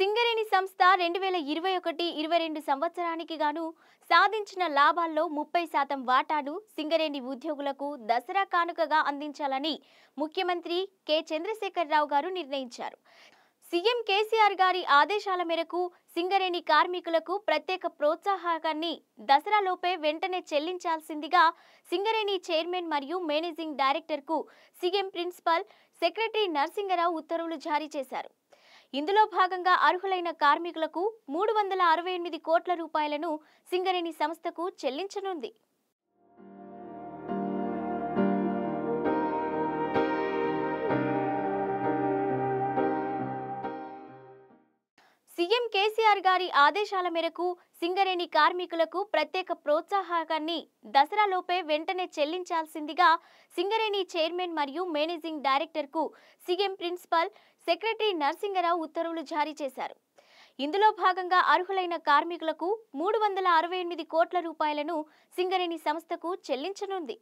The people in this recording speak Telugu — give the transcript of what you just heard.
సింగరేణి సంస్థ రెండు వేల ఇరవై ఒకటి ఇరవై రెండు సంవత్సరానికి గాను సాధించిన లాభాల్లో ముప్పై శాతం వాటాను సింగరేణి ఉద్యోగులకు దసరా కానుకగా అందించాలని ముఖ్యమంత్రి కె చంద్రశేఖరరావు గారు నిర్ణయించారు సీఎం కేసీఆర్ గారి ఆదేశాల మేరకు సింగరేణి కార్మికులకు ప్రత్యేక ప్రోత్సాహకాన్ని దసరాలోపే వెంటనే చెల్లించాల్సిందిగా సింగరేణి చైర్మన్ మరియు managing డైరెక్టర్కు CM principal secretary Narasingarao ఉత్తర్వులు జారీ చేశారు ఇందులో భాగంగా అర్హులైన కార్మికులకు మూడు వందల అరవై ఎనిమిది కోట్ల రూపాయలను సింగరేణి సంస్థకు చెల్లించనుంది సీఎం కేసీఆర్ గారి ఆదేశాల మేరకు సింగరేణి కార్మికులకు ప్రత్యేక ప్రోత్సాహకాన్ని దసరాలోపే వెంటనే చెల్లించాల్సిందిగా సింగరేణి చైర్మన్ మరియు managing డైరెక్టర్కు CM principal secretary Narasingarao ఉత్తర్వులు జారీ చేశారు ఇందులో భాగంగా అర్హులైన కార్మికులకు మూడు వందల అరవై ఎనిమిది కోట్ల రూపాయలను సింగరేణి సంస్థకు చెల్లించనుంది